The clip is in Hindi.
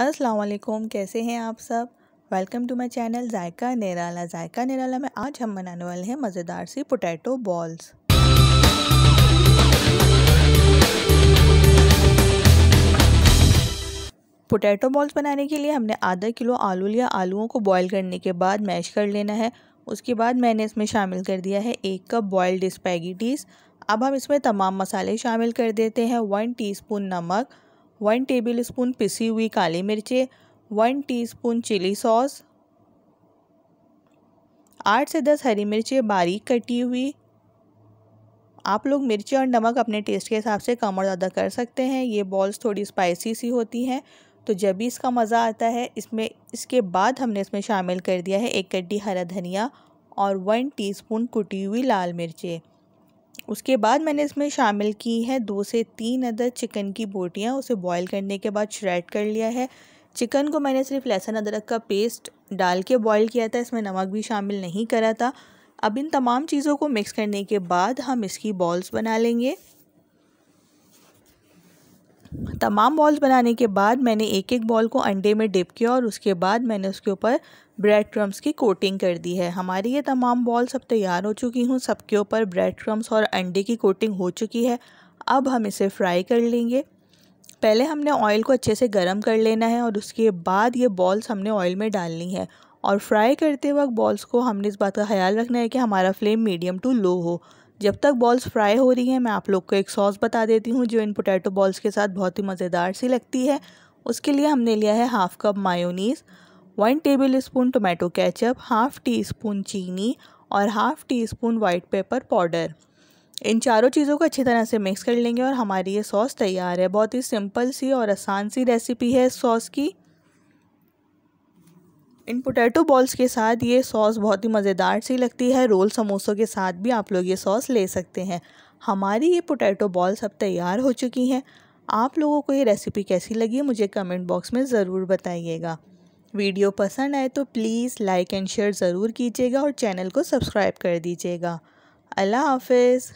असलकुम कैसे हैं आप सब welcome to my channel Zayka Nirala Zayka Nirala में आज हम बनाने वाले हैं मज़ेदार सी पोटैटो बॉल्स पोटैटो बॉल्स बनाने के लिए हमने आधा किलो आलू लिया आलूओं को बॉईल करने के बाद मैश कर लेना है उसके बाद मैंने इसमें शामिल कर दिया है एक कप बॉयल्ड स्पैगीटीज़ अब हम इसमें तमाम मसाले शामिल कर देते हैं वन टीस्पून नमक वन टेबल स्पून पिसी हुई काली मिर्चें वन टीस्पून चिली सॉस आठ से दस हरी मिर्चें बारीक कटी हुई आप लोग मिर्ची और नमक अपने टेस्ट के हिसाब से कम और ज़्यादा कर सकते हैं ये बॉल्स थोड़ी स्पाइसी सी होती हैं तो जब भी इसका मज़ा आता है इसमें इसके बाद हमने इसमें शामिल कर दिया है एक गड्डी हरा धनिया और वन टीस्पून कुटी हुई लाल मिर्चें उसके बाद मैंने इसमें शामिल की है दो से तीन अदर चिकन की बोटियाँ उसे बॉईल करने के बाद श्रेड कर लिया है चिकन को मैंने सिर्फ लहसुन अदरक का पेस्ट डाल के बॉईल किया था इसमें नमक भी शामिल नहीं करा था अब इन तमाम चीज़ों को मिक्स करने के बाद हम इसकी बॉल्स बना लेंगे तमाम बॉल्स बनाने के बाद मैंने एक एक बॉल को अंडे में डिप किया और उसके बाद मैंने उसके ऊपर ब्रेड क्रम्स की कोटिंग कर दी है हमारी ये तमाम बॉल्स अब तैयार हो चुकी हूँ सबके ऊपर ब्रेड क्रम्स और अंडे की कोटिंग हो चुकी है अब हम इसे फ्राई कर लेंगे पहले हमने ऑयल को अच्छे से गर्म कर लेना है और उसके बाद ये बॉल्स हमने ऑयल में डालनी है और फ्राई करते वक्त बॉल्स को हमने इस बात का ख्याल रखना है कि हमारा फ्लेम मीडियम टू लो हो जब तक बॉल्स फ्राई हो रही हैं मैं आप लोग को एक सॉस बता देती हूँ जो इन पोटैटो बॉल्स के साथ बहुत ही मज़ेदार सी लगती है उसके लिए हमने लिया है half cup mayonnaise one tablespoon tomato ketchup half teaspoon चीनी और half teaspoon white pepper powder इन चारों चीज़ों को अच्छी तरह से मिक्स कर लेंगे और हमारी ये सॉस तैयार है बहुत ही सिंपल सी और आसान सी रेसिपी है इस सॉस की इन पोटैटो तो बॉल्स के साथ ये सॉस बहुत ही मज़ेदार सी लगती है रोल समोसों के साथ भी आप लोग ये सॉस ले सकते हैं हमारी ये पोटैटो बॉल्स अब तैयार हो चुकी हैं आप लोगों को ये रेसिपी कैसी लगी मुझे कमेंट बॉक्स में ज़रूर बताइएगा वीडियो पसंद आए तो प्लीज़ लाइक एंड शेयर ज़रूर कीजिएगा और चैनल को सब्सक्राइब कर दीजिएगा अल्लाह हाफिज़